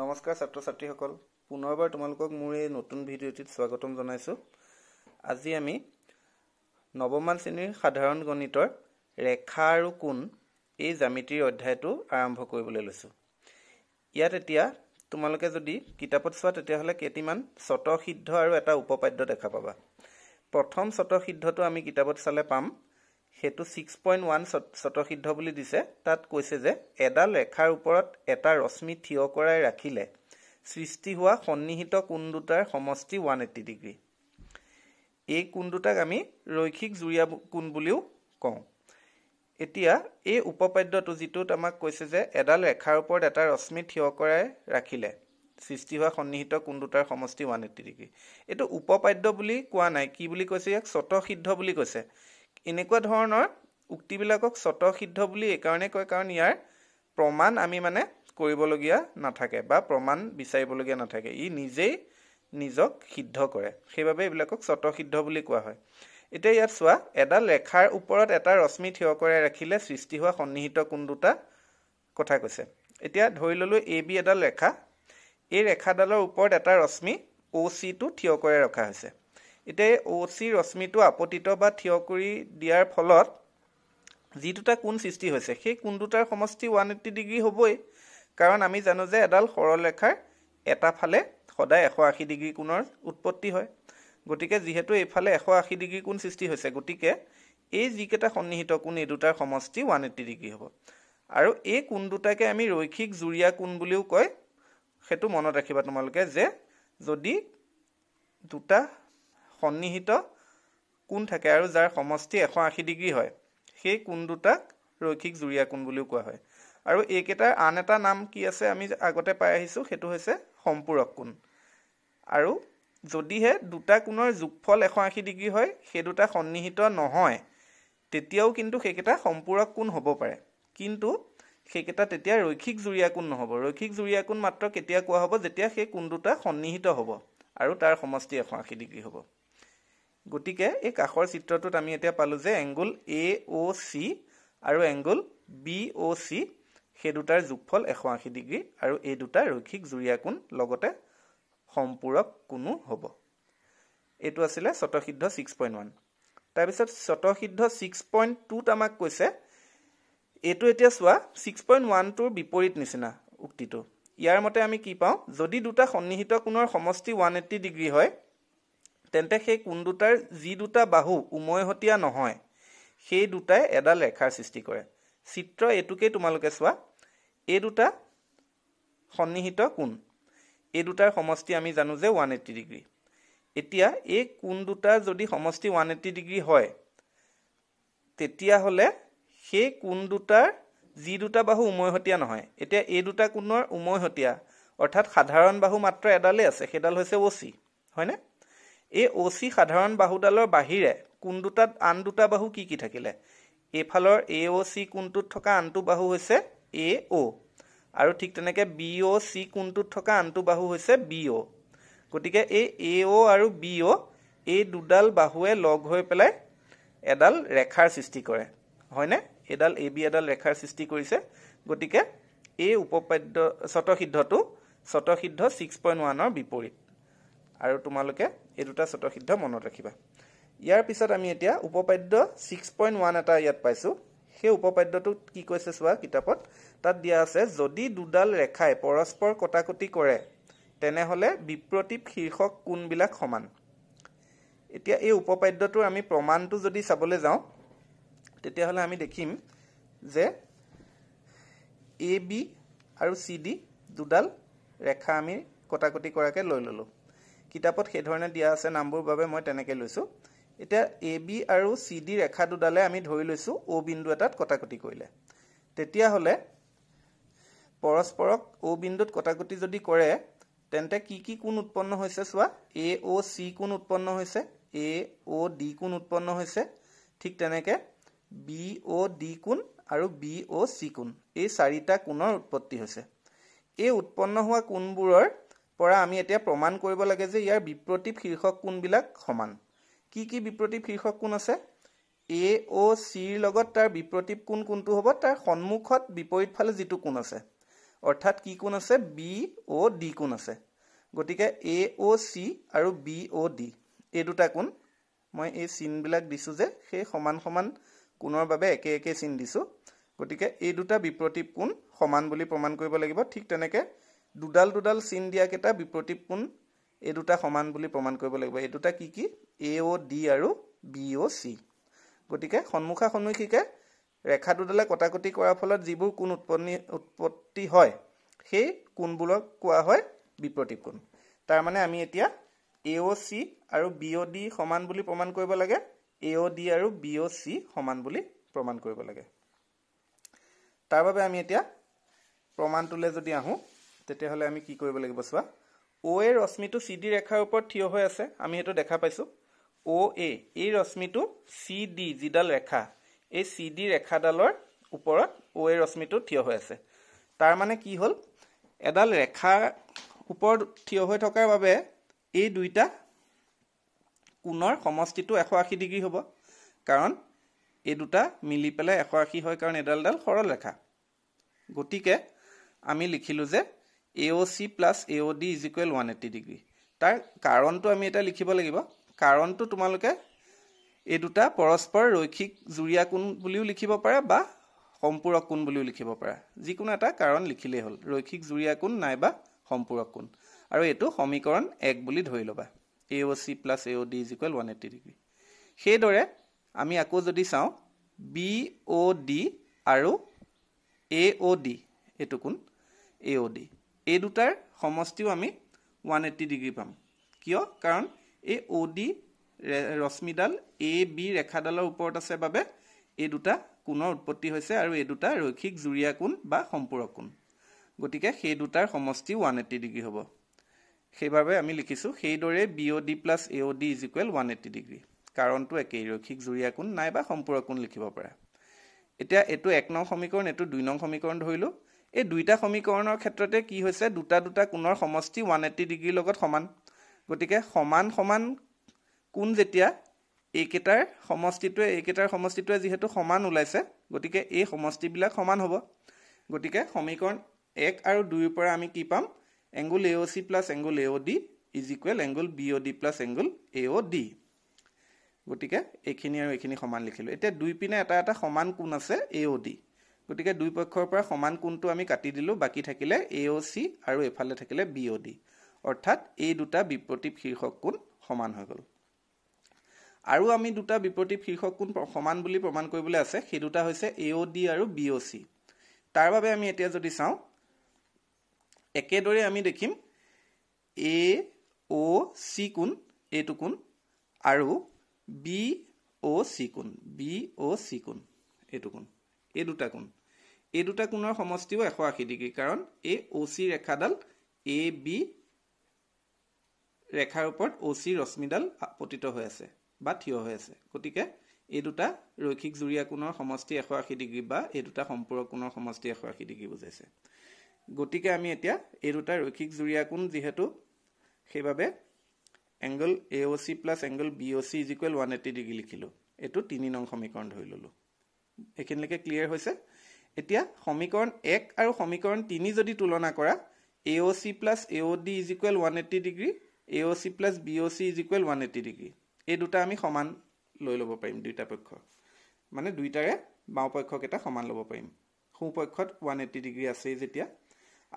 নমস্কাৰ ছাত্ৰ ছাত্ৰীসকল পুনৰবাৰ তোমালোকক মোৰ এই নতুন ভিডিঅ'টিত স্বাগতম জনাইছোঁ আজি আমি নৱমান শ্ৰেণীৰ সাধাৰণ গণিতৰ ৰেখা আৰু কোণ এই জ্যামিতিৰ অধ্যায়টো আৰম্ভ কৰিবলৈ লৈছোঁ ইয়াত এতিয়া তোমালোকে যদি কিতাপত চোৱা তেতিয়াহ'লে কেইটিমান স্বতঃসিদ্ধ আৰু এটা উপপাদ্য দেখা পাবা প্ৰথম স্বতঃসিদ্ধটো আমি কিতাপত চালে পাম সেইটো ছিক্স পইণ্ট ওৱান স্বতঃসিদ্ধ বুলি দিছে তাত কৈছে যে এডাল ৰেখাৰ ওপৰত এটা ৰশ্মি থিয় কৰাই ৰাখিলে সৃষ্টি হোৱা সন্নিহিত কোণ দুটাৰ সমষ্টি ওৱান এইটি ডিগ্ৰী এই কোন দুটাক আমি ৰৈখিক জুৰীয়া কোণ বুলিও কওঁ এতিয়া এই উপপাদ্যটো যিটোত আমাক কৈছে যে এডাল ৰেখাৰ ওপৰত এটা ৰশ্মি থিয় কৰাই ৰাখিলে সৃষ্টি হোৱা সন্নিহিত কোন দুটাৰ সমষ্টি ওৱান এইটি ডিগ্ৰী এইটো উপপাদ্য বুলি কোৱা নাই কি বুলি কৈছে ইয়াক স্বতঃসিদ্ধ বুলি কৈছে এনেকুৱা ধৰণৰ উক্তিবিলাকক স্বতঃসিদ্ধ বুলি এইকাৰণে কয় কাৰণ ইয়াৰ প্ৰমাণ আমি মানে কৰিবলগীয়া নাথাকে বা প্ৰমাণ বিচাৰিবলগীয়া নাথাকে ই নিজেই নিজক সিদ্ধ কৰে সেইবাবে এইবিলাকক স্বতঃসিদ্ধ বুলি কোৱা হয় এতিয়া ইয়াত চোৱা এডাল ৰেখাৰ ওপৰত এটা ৰশ্মি থিয় কৰাই ৰাখিলে সৃষ্টি হোৱা সন্নিহিত কোন দুটা কথা কৈছে এতিয়া ধৰি ললোঁ এ বি এডাল ৰেখা এই ৰেখাডালৰ ওপৰত এটা ৰশ্মি অ' চিটো থিয় কৰাই ৰখা হৈছে এতিয়া এই অ' চি ৰশ্মিটো আপতিত বা থিয় কৰি দিয়াৰ ফলত যি দুটা কোণ সৃষ্টি হৈছে সেই কোণ দুটাৰ সমষ্টি ওৱান এইটি ডিগ্ৰী হ'বই কাৰণ আমি জানো যে এডাল সৰলৰেখাৰ এটা ফালে সদায় এশ আশী ডিগ্ৰী কোণৰ উৎপত্তি হয় গতিকে যিহেতু এইফালে এশ আশী ডিগ্ৰী কোণ সৃষ্টি হৈছে গতিকে এই যিকেইটা সন্নিহিত কোণ এই দুটাৰ সমষ্টি ওৱান এইটি ডিগ্ৰী হ'ব আৰু এই কোণ দুটাকে আমি ৰৈখিক জুৰিয়া কোণ বুলিও কয় সেইটো মনত ৰাখিবা তোমালোকে যে যদি দুটা সন্নিহিত কোণ থাকে আৰু যাৰ সমষ্টি এশ আশী ডিগ্ৰী হয় সেই কোণ দুটাক ৰৈখিক জুৰীয়া কোণ বুলিও কোৱা হয় আৰু এইকেইটাৰ আন এটা নাম কি আছে আমি আগতে পাই আহিছোঁ সেইটো হৈছে সম্পূৰক কোণ আৰু যদিহে দুটা কোণৰ যোগফল এশ আশী ডিগ্ৰী হয় সেই দুটা সন্নিহিত নহয় তেতিয়াও কিন্তু সেইকেইটা সম্পূৰক কোণ হ'ব পাৰে কিন্তু সেইকেইটা তেতিয়া ৰৈখিক জুৰীয়া কোণ নহ'ব ৰৈখিক জুৰীয়া কোণ মাত্ৰ কেতিয়া কোৱা হ'ব যেতিয়া সেই কোণ দুটা সন্নিহিত হ'ব আৰু তাৰ সমষ্টি এশ আশী ডিগ্ৰী হ'ব গতিকে এই কাষৰ চিত্ৰটোত আমি এতিয়া পালোঁ যে এংগুল এ অ' চি আৰু এংগুল বি অ' চি সেই দুটাৰ যোগফল এশ আশী ডিগ্ৰী আৰু এই দুটাৰ ৰৈক্ষিক জুৰীয়া কোণ লগতে সম্পূৰক কোনো হ'ব এইটো আছিলে স্বতঃসিদ্ধ ছিক্স পইণ্ট ওৱান তাৰপিছত স্বতঃসিদ্ধ ছিক্স পইণ্ট টুত আমাক কৈছে এইটো এতিয়া চোৱা ছিক্স পইণ্ট ওৱানটোৰ বিপৰীত নিচিনা উক্তিটো ইয়াৰ মতে আমি কি পাওঁ যদি দুটা সন্নিহিত কোণৰ সমষ্টি ওৱান এইট্টি ডিগ্ৰী হয় তেন্তে সেই কোন দুটাৰ যি দুটা বাহু উমৈহতীয়া নহয় সেই দুটাই এডাল ৰেখাৰ সৃষ্টি কৰে চিত্ৰ এইটোকেই তোমালোকে চোৱা এই দুটা সন্নিহিত কোণ এই দুটাৰ সমষ্টি আমি জানো যে ওৱান এইটি ডিগ্ৰী এতিয়া এই কোন দুটাৰ যদি সমষ্টি ওৱান এইটি ডিগ্ৰী হয় তেতিয়াহ'লে সেই কোন দুটাৰ যি দুটা বাহু উমৈহতীয়া নহয় এতিয়া এই দুটা কোণৰ উমৈহতীয়া অৰ্থাৎ সাধাৰণ বাহু মাত্ৰ এডালেই আছে সেইডাল হৈছে অ' চি হয়নে এই অ' চি সাধাৰণ বাহুডালৰ বাহিৰে কোন দুটাত আন দুটা বাহু কি কি থাকিলে এইফালৰ এ অ' চি কোনটোত থকা আনটো বাহু হৈছে এ অ' আৰু ঠিক তেনেকৈ বি অ' চি কোনটোত থকা আনটো বাহু হৈছে বি অ' গতিকে এই এ অ' আৰু বি অ' এই দুডাল বাহুৱে লগ হৈ পেলাই এডাল ৰেখাৰ সৃষ্টি কৰে হয়নে এডাল এ বি এডাল ৰেখাৰ সৃষ্টি কৰিছে গতিকে এই উপপাদ্য স্বতসিদ্ধটো স্বতসিদ্ধ ছিক্স পইণ্ট ওৱানৰ বিপৰীত আৰু তোমালোকে এই দুটা স্বতঃসিদ্ধ মনত ৰাখিবা ইয়াৰ পিছত আমি এতিয়া উপপাদ্য ছিক্স পইণ্ট ওৱান এটা ইয়াত পাইছোঁ সেই উপপাদ্যটোত কি কৈছে চোৱা কিতাপত তাত দিয়া আছে যদি দুডাল ৰেখাই পৰস্পৰ কটাকটি কৰে তেনেহ'লে বিপ্ৰতীপ শীৰ্ষক কোনবিলাক সমান এতিয়া এই উপপাদ্যটোৰ আমি প্ৰমাণটো যদি চাবলৈ যাওঁ তেতিয়াহ'লে আমি দেখিম যে এ বি আৰু চি ডি দুডাল ৰেখা আমি কটাকটি কৰাকৈ লৈ ল'লোঁ কিতাপত সেইধৰণে দিয়া আছে নামবোৰ বাবে মই তেনেকৈ লৈছোঁ এতিয়া এ বি আৰু চি ডি ৰেখা দুডালে আমি ধৰি লৈছোঁ অ' বিন্দু এটাত কটাকটি কৰিলে তেতিয়াহ'লে পৰস্পৰক অ' বিন্দুত কটাকটি যদি কৰে তেন্তে কি কি কোণ উৎপন্ন হৈছে চোৱা এ অ' চি কোন উৎপন্ন হৈছে এ অ' ডি কোন উৎপন্ন হৈছে ঠিক তেনেকৈ বি অ' ডি কোন আৰু বি অ' চি কোন এই চাৰিটা কোণৰ উৎপত্তি হৈছে এই উৎপন্ন হোৱা কোণবোৰৰ পৰা আমি এতিয়া প্ৰমাণ কৰিব লাগে যে ইয়াৰ বিপ্ৰতিপ শীৰ্ষক কোনবিলাক সমান কি কি বিপ্ৰতীপ শীৰ্ষক কোন আছে এ অ' চিৰ লগত তাৰ বিপ্ৰতীপ কোন কোনটো হ'ব তাৰ সন্মুখত বিপৰীত ফালে যিটো কোন আছে অৰ্থাৎ কি কোন আছে বি অ' ডি কোন আছে গতিকে এ অ' চি আৰু বি অ' ডি এই দুটা কোন মই এই চিনবিলাক দিছোঁ যে সেই সমান সমান কোণৰ বাবে একে একে চিন দিছোঁ গতিকে এই দুটা বিপ্ৰতিপ কোন সমান বুলি প্ৰমাণ কৰিব লাগিব ঠিক তেনেকৈ দুডাল দুডাল চিন দিয়াকেইটা বিপ্ৰতিপ পোন এই দুটা সমান বুলি প্ৰমাণ কৰিব লাগিব এই দুটা কি কি এ অ' ডি আৰু বি অ' চি গতিকে সন্মুখা সন্মুখীকে ৰেখা দুডালে কটাকটি কৰাৰ ফলত যিবোৰ কোন উৎপন্ন উৎপত্তি হয় সেই কোনবোৰক কোৱা হয় বিপ্ৰতিপ কোণ তাৰমানে আমি এতিয়া এ অ' চি আৰু বি অ' ডি সমান বুলি প্ৰমাণ কৰিব লাগে এ অ' ডি আৰু বি অ' চি সমান বুলি প্ৰমাণ কৰিব লাগে তাৰ বাবে আমি এতিয়া প্ৰমাণটোলৈ যদি আহোঁ তেতিয়াহ'লে আমি কি কৰিব লাগিব চোৱা অ এ ৰশ্মিটো চি ডি ৰেখাৰ ওপৰত থিয় হৈ আছে আমি সেইটো দেখা পাইছোঁ অ এ এই ৰশ্মিটো চি ডি যিডাল ৰেখা এই চি ডি ৰেখাডালৰ ওপৰত অ এ ৰশ্মিটো থিয় হৈ আছে তাৰমানে কি হ'ল এডাল ৰেখাৰ ওপৰত থিয় হৈ থকাৰ বাবে এই দুইটা কোণৰ সমষ্টিটো এশ আশী ডিগ্ৰী হ'ব কাৰণ এই দুটা মিলি পেলাই এশ আশী হয় কাৰণ এডালডাল সৰল ৰেখা গতিকে আমি লিখিলোঁ যে A O' C plus A O' D is equal one eighty degree তাৰ কাৰণটো আমি এতিয়া লিখিব লাগিব কাৰণটো তোমালোকে এই দুটা পৰস্পৰ ৰৈক্ষিক জুৰীয়া কোণ বুলিও লিখিব পাৰা বা সম্পূৰক কোণ বুলিও লিখিব পাৰা যিকোনো এটা কাৰণ লিখিলেই হ'ল ৰৈক্ষিক জুৰীয়া কোণ নাইবা সম্পূৰক কোণ আৰু এইটো সমীকৰণ এক বুলি ধৰি ল'বা A O' C plus A O' D is equal one eighty degree সেইদৰে আমি আকৌ যদি চাওঁ বি অ' ডি আৰু এ অ' ডি এইটো কোণ এ অ' ডি এই দুটাৰ সমষ্টিও আমি ওৱান এইটি ডিগ্ৰী পাম কিয় কাৰণ এই অ' ডি ৰশ্মিডাল এ বি ৰেখাডালৰ ওপৰত আছে বাবে এই দুটা কোণৰ উৎপত্তি হৈছে আৰু এই দুটা ৰৈখিক জুৰীয়া কোণ বা সম্পূৰক কোণ গতিকে সেই দুটাৰ সমষ্টি ওৱান এইটি ডিগ্ৰী হ'ব সেইবাবে আমি লিখিছোঁ সেইদৰে B O' D plus A O' D is equal one eighty degree কাৰণটো একেই ৰৈক্ষিক জুৰীয়া কোণ নাইবা সম্পূৰক কোণ লিখিব পাৰে এতিয়া এইটো এক নং সমীকৰণ এইটো দুই নং সমীকৰণ ধৰিলোঁ এই দুইটা সমীকৰণৰ ক্ষেত্ৰতে কি হৈছে দুটা দুটা কোণৰ সমষ্টি ওৱান এইটি ডিগ্ৰীৰ লগত সমান গতিকে সমান সমান কোণ যেতিয়া এইকেইটাৰ সমষ্টিটোৱে এইকেইটাৰ সমষ্টিটোৱে যিহেতু সমান ওলাইছে গতিকে এই সমষ্টিবিলাক সমান হ'ব গতিকে সমীকৰণ এক আৰু দুইৰ পৰা আমি কি পাম angle A O' C plus angle A O' D is equal angle B O' D plus angle A O' D গতিকে এইখিনি আৰু এইখিনি সমান লিখিলোঁ এতিয়া দুইপিনে এটা এটা সমান কোণ আছে এ অ' ডি গতিকে দুই পক্ষৰ পৰা সমান কোণটো আমি কাটি দিলোঁ বাকী থাকিলে এ অ' চি আৰু এফালে থাকিলে বি অ' ডি অৰ্থাৎ এই দুটা বিপ্ৰতীপ শীৰ্ষক কোণ সমান হৈ গ'ল আৰু আমি দুটা বিপ্ৰতীপ শীৰ্ষক কোণ সমান বুলি প্ৰমাণ কৰিবলৈ আছে সেই দুটা হৈছে এ অ' ডি আৰু বি অ' চি তাৰ বাবে আমি এতিয়া যদি চাওঁ একেদৰে আমি দেখিম এ অ' চি কোণ এইটো কোণ আৰু বি অ' চি কোণ বি অ' চি কোণ এইটো কোণ এই দুটা কোণ এই দুটা কোণৰ সমষ্টিও এশ আশী ডিগ্ৰী কাৰণ এই অ' চি ৰেখাডাল এ বি ৰেখাৰ ওপৰত অ' চি ৰশ্মিডাল পতিত হৈ আছে বা থিয় হৈ আছে গতিকে এই দুটা ৰৈক্ষিক জুৰীয়া কোণৰ সমষ্টি এশ আশী ডিগ্ৰী বা এই দুটা সম্পূৰক কোণৰ সমষ্টি এশ আশী ডিগ্ৰী বুজাইছে গতিকে আমি এতিয়া এই দুটা ৰৈখিক জুৰীয়া কোণ যিহেতু সেইবাবে angle A O' C plus angle B O' C is equal one eighty degree লিখিলোঁ এইটো তিনি নং সমীকৰণ ধৰি ললোঁ এইখিনিলৈকে ক্লিয়াৰ হৈছে এতিয়া সমীকৰণ এক আৰু সমীকৰণ তিনি যদি তুলনা কৰা A O' C plus A O' D is equal one eighty degree A O' C plus B O' C is equal one eighty degree এই দুটা আমি সমান লৈ ল'ব পাৰিম দুয়োটা পক্ষ মানে দুয়োটাৰে পক্ষকেইটা সমান ল'ব পাৰিম সোঁপক্ষত ওৱান এইটি ডিগ্ৰী আছেই যেতিয়া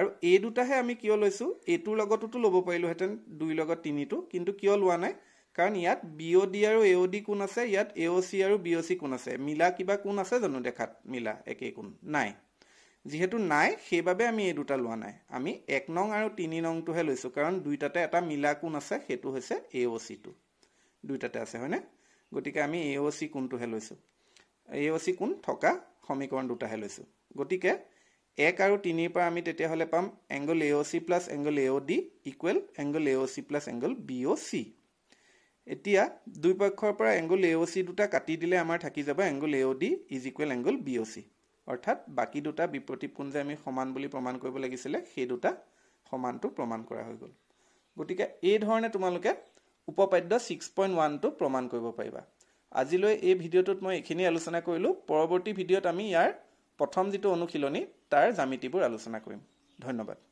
আৰু এই দুটাহে আমি কিয় লৈছোঁ এইটোৰ লগতোতো ল'ব পাৰিলোহেঁতেন দুইৰ লগত তিনিটো কিন্তু কিয় লোৱা নাই কাৰণ ইয়াত বি অ' ডি আৰু এ অ' ডি কোন আছে ইয়াত এ অ' চি আৰু বি অ' চি কোন আছে মিলা কিবা কোন আছে জানো দেখাত মিলা একেই কোন নাই যিহেতু নাই সেইবাবে আমি এই দুটা লোৱা নাই আমি এক নং আৰু তিনি নংটোহে লৈছোঁ কাৰণ দুইটাতে এটা মিলা কোন আছে সেইটো হৈছে এ অ' চিটো দুইটাতে আছে হয়নে গতিকে আমি এ অ' চি কোনটোহে লৈছোঁ এ অ' চি কোন থকা সমীকৰণ দুটাহে লৈছোঁ গতিকে এক আৰু তিনিৰ পৰা আমি তেতিয়াহ'লে পাম angle A O' C plus angle A O' D equal angle A O' C plus angle B O' C এতিয়া দুইপক্ষৰ পৰা এংগুল এ অ' চি দুটা কাটি দিলে আমাৰ থাকি যাব angle A O' D is equal angle B O' C অৰ্থাৎ বাকী দুটা বিপতিপুঞ্জে আমি সমান বুলি প্ৰমাণ কৰিব লাগিছিলে সেই দুটা সমানটো প্ৰমাণ কৰা হৈ গ'ল গতিকে এইধৰণে তোমালোকে উপপাদ্য ছিক্স পইণ্ট ওৱানটো প্ৰমাণ কৰিব পাৰিবা আজিলৈ এই ভিডিঅ'টোত মই এইখিনি আলোচনা কৰিলোঁ পৰৱৰ্তী ভিডিঅ'ত আমি ইয়াৰ প্ৰথম যিটো অনুশীলনী তাৰ জ্যামিতিবোৰ আলোচনা কৰিম ধন্যবাদ